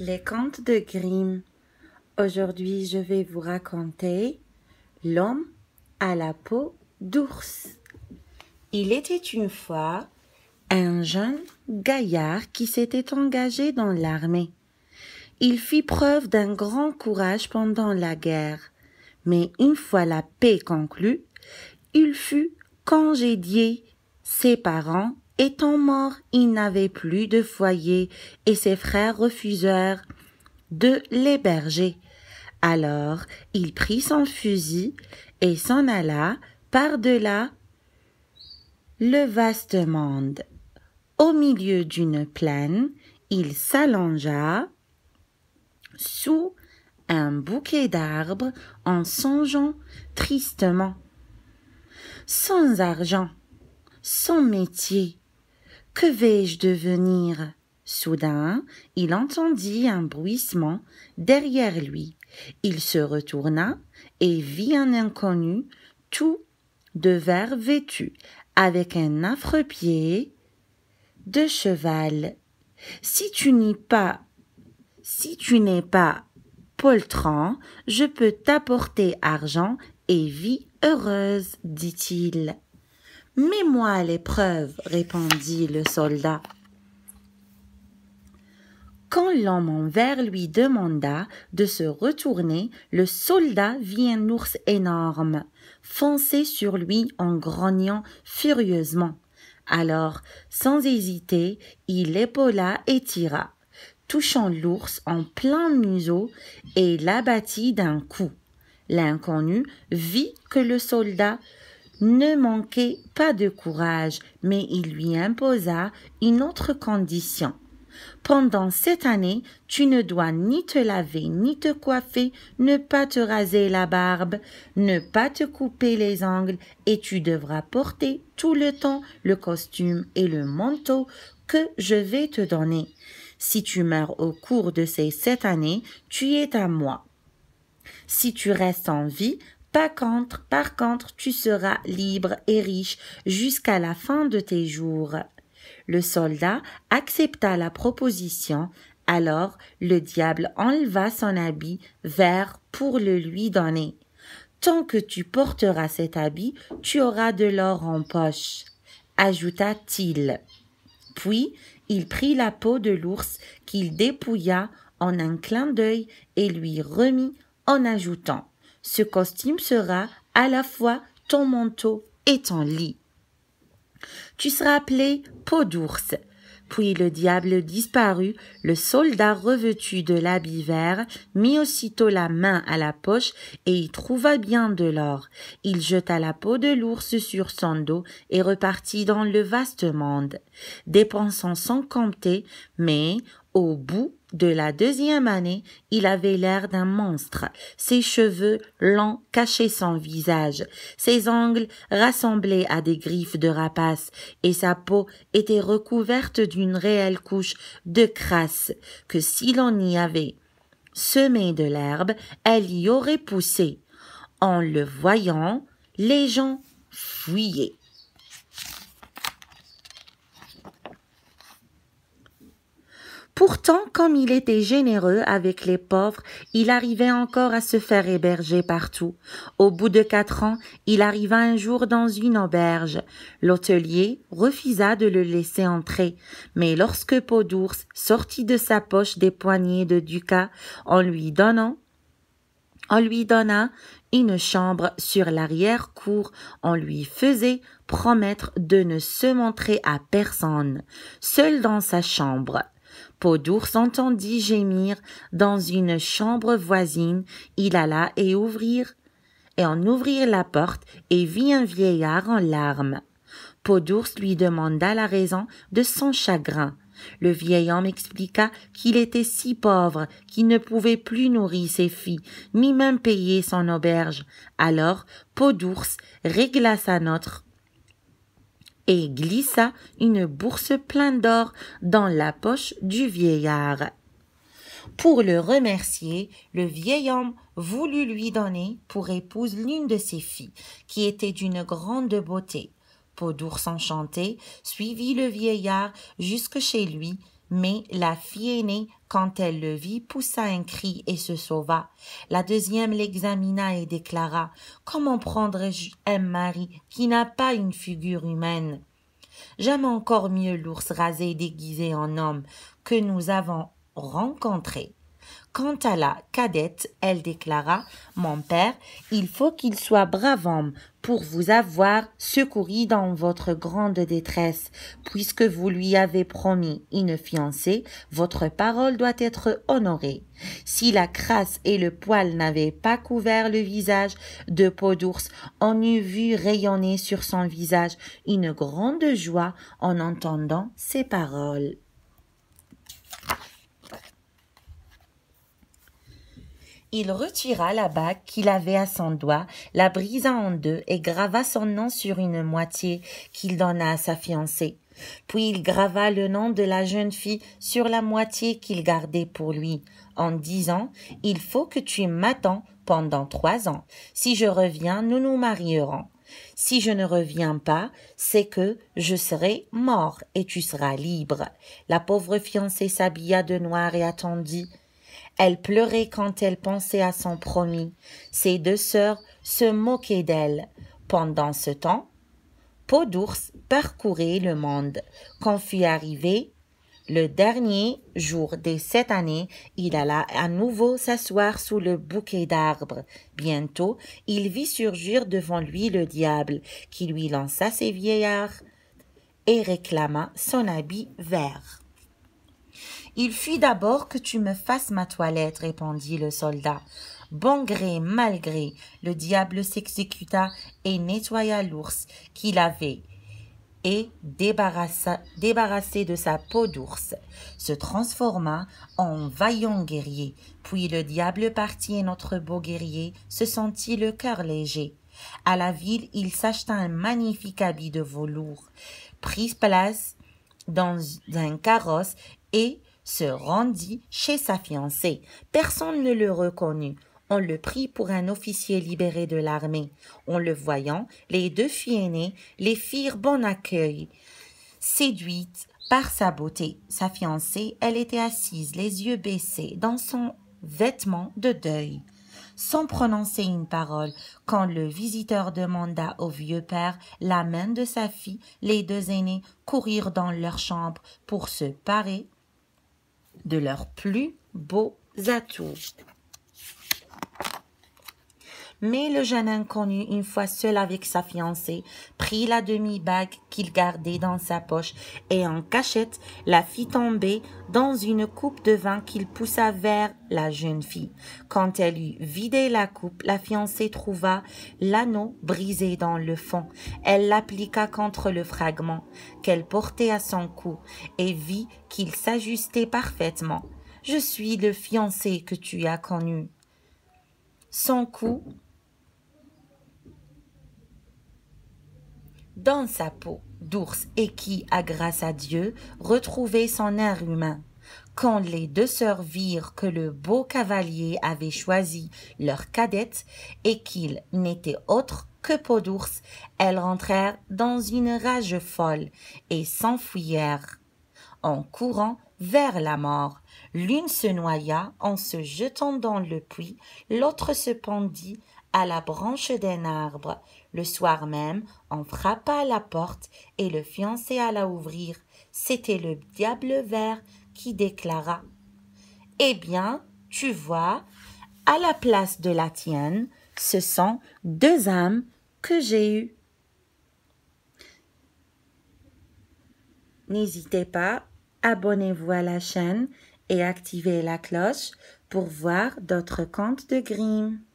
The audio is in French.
Les contes de Grimm. Aujourd'hui, je vais vous raconter L'homme à la peau d'ours. Il était une fois un jeune gaillard qui s'était engagé dans l'armée. Il fit preuve d'un grand courage pendant la guerre, mais une fois la paix conclue, il fut congédié. Ses parents Étant mort, il n'avait plus de foyer, et ses frères refusèrent de l'héberger. Alors il prit son fusil et s'en alla par-delà le vaste monde. Au milieu d'une plaine, il s'allongea sous un bouquet d'arbres en songeant tristement. Sans argent, sans métier, que vais-je devenir Soudain, il entendit un bruissement derrière lui. Il se retourna et vit un inconnu tout de vert vêtu, avec un affreux pied de cheval. Si tu n'es pas, si tu n'es pas poltron, je peux t'apporter argent et vie heureuse, dit-il. Mets-moi à l'épreuve, répondit le soldat. Quand l'homme en vert lui demanda de se retourner, le soldat vit un ours énorme foncer sur lui en grognant furieusement. Alors, sans hésiter, il épaula et tira, touchant l'ours en plein museau et l'abattit d'un coup. L'inconnu vit que le soldat ne manquait pas de courage, mais il lui imposa une autre condition. Pendant cette année, tu ne dois ni te laver, ni te coiffer, ne pas te raser la barbe, ne pas te couper les ongles, et tu devras porter tout le temps le costume et le manteau que je vais te donner. Si tu meurs au cours de ces sept années, tu es à moi. Si tu restes en vie, par contre, par contre, tu seras libre et riche jusqu'à la fin de tes jours. Le soldat accepta la proposition, alors le diable enleva son habit vert pour le lui donner. Tant que tu porteras cet habit, tu auras de l'or en poche, ajouta-t-il. Puis il prit la peau de l'ours qu'il dépouilla en un clin d'œil et lui remit en ajoutant ce costume sera à la fois ton manteau et ton lit. Tu seras appelé peau d'ours. Puis le diable disparut, le soldat revêtu de l'habit vert mit aussitôt la main à la poche et y trouva bien de l'or. Il jeta la peau de l'ours sur son dos et repartit dans le vaste monde, dépensant sans compter, mais au bout de la deuxième année, il avait l'air d'un monstre. Ses cheveux longs cachaient son visage, ses ongles rassemblés à des griffes de rapace, et sa peau était recouverte d'une réelle couche de crasse que si l'on y avait semé de l'herbe, elle y aurait poussé. En le voyant, les gens fuyaient. Pourtant, comme il était généreux avec les pauvres, il arrivait encore à se faire héberger partout. Au bout de quatre ans, il arriva un jour dans une auberge. L'hôtelier refusa de le laisser entrer, mais lorsque Peau d'ours sortit de sa poche des poignées de Ducat en lui donnant on lui donna une chambre sur l'arrière-cour, on lui faisait promettre de ne se montrer à personne, seul dans sa chambre d'ours entendit gémir dans une chambre voisine. Il alla et ouvrir, et en ouvrir la porte et vit un vieillard en larmes. d'ours lui demanda la raison de son chagrin. Le vieil homme expliqua qu'il était si pauvre qu'il ne pouvait plus nourrir ses filles, ni même payer son auberge. Alors, Peau d'ours régla sa et glissa une bourse pleine d'or dans la poche du vieillard. Pour le remercier, le vieil homme voulut lui donner pour épouse l'une de ses filles, qui était d'une grande beauté. Peau d'ours enchanté suivit le vieillard jusque chez lui, mais la fille aînée, quand elle le vit, poussa un cri et se sauva. La deuxième l'examina et déclara Comment prendrais-je un mari qui n'a pas une figure humaine J'aime encore mieux l'ours rasé déguisé en homme que nous avons rencontré. Quant à la cadette, elle déclara Mon père, il faut qu'il soit brave homme pour vous avoir secouru dans votre grande détresse, puisque vous lui avez promis une fiancée, votre parole doit être honorée. Si la crasse et le poil n'avaient pas couvert le visage de peau d'ours, on eût vu rayonner sur son visage une grande joie en entendant ces paroles. Il retira la bague qu'il avait à son doigt, la brisa en deux et grava son nom sur une moitié qu'il donna à sa fiancée. Puis il grava le nom de la jeune fille sur la moitié qu'il gardait pour lui, en disant Il faut que tu m'attends pendant trois ans. Si je reviens, nous nous marierons. Si je ne reviens pas, c'est que je serai mort et tu seras libre. La pauvre fiancée s'habilla de noir et attendit. Elle pleurait quand elle pensait à son promis. Ses deux sœurs se moquaient d'elle. Pendant ce temps, Peau d'ours parcourait le monde. Quand fut arrivé le dernier jour des sept années, il alla à nouveau s'asseoir sous le bouquet d'arbres. Bientôt, il vit surgir devant lui le diable, qui lui lança ses vieillards et réclama son habit vert. Il fut d'abord que tu me fasses ma toilette, répondit le soldat. Bon gré, mal gré, le diable s'exécuta et nettoya l'ours qu'il avait et débarrassé de sa peau d'ours, se transforma en vaillant guerrier. Puis le diable partit et notre beau guerrier se sentit le cœur léger. À la ville, il s'acheta un magnifique habit de velours, prit place dans un carrosse et se rendit chez sa fiancée. Personne ne le reconnut. On le prit pour un officier libéré de l'armée. En le voyant, les deux filles aînées les firent bon accueil. Séduite par sa beauté, sa fiancée, elle était assise, les yeux baissés, dans son vêtement de deuil. Sans prononcer une parole, quand le visiteur demanda au vieux père la main de sa fille, les deux aînés courirent dans leur chambre pour se parer de leurs plus beaux atouts. Mais le jeune inconnu, une fois seul avec sa fiancée, prit la demi-bague qu'il gardait dans sa poche et en cachette la fit tomber dans une coupe de vin qu'il poussa vers la jeune fille. Quand elle eut vidé la coupe, la fiancée trouva l'anneau brisé dans le fond. Elle l'appliqua contre le fragment qu'elle portait à son cou et vit qu'il s'ajustait parfaitement. Je suis le fiancé que tu as connu. Son cou dans sa peau d'ours et qui à grâce à Dieu retrouvait son air humain. Quand les deux sœurs virent que le beau cavalier avait choisi leur cadette et qu'il n'était autre que peau d'ours, elles rentrèrent dans une rage folle et s'enfuyèrent en courant vers la mort. L'une se noya en se jetant dans le puits, l'autre se pendit à la branche d'un arbre, le soir même, on frappa à la porte et le fiancé alla ouvrir. C'était le diable vert qui déclara Eh bien, tu vois, à la place de la tienne, ce sont deux âmes que j'ai eues. N'hésitez pas, abonnez-vous à la chaîne et activez la cloche pour voir d'autres contes de Grimm.